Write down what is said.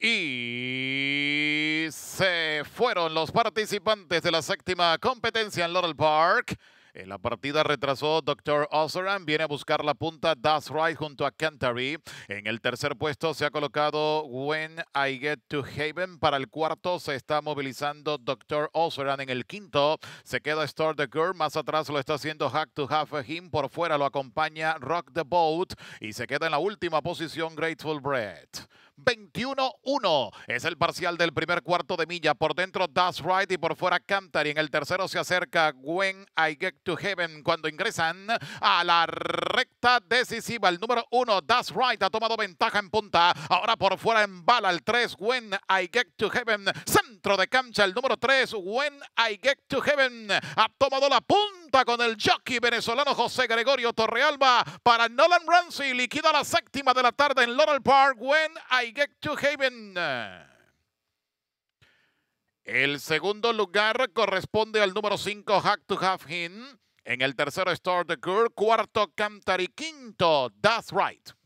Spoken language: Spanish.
Y se fueron los participantes de la séptima competencia en Laurel Park. En la partida retrasó Dr. Ozeran, viene a buscar la punta Das Right junto a Canterbury. En el tercer puesto se ha colocado When I Get to Haven. Para el cuarto se está movilizando Dr. Ozeran. En el quinto se queda Star the Girl. Más atrás lo está haciendo Hack to Have Him. Por fuera lo acompaña Rock the Boat. Y se queda en la última posición Grateful Bread. 21-1. Es el parcial del primer cuarto de milla. Por dentro, Das Right y por fuera, Cantar y En el tercero se acerca When I Get to Heaven cuando ingresan a la recta decisiva. El número uno Das Wright, ha tomado ventaja en punta. Ahora por fuera en bala el 3, When I Get to Heaven centro de cancha, el número 3, When I Get to Heaven, ha tomado la punta con el jockey venezolano José Gregorio Torrealba para Nolan Ramsey, liquida la séptima de la tarde en Laurel Park, When I Get to Heaven. El segundo lugar corresponde al número 5, Hack to Have Him. En el tercero, Star the Girl. Cuarto, y Quinto, That's Right.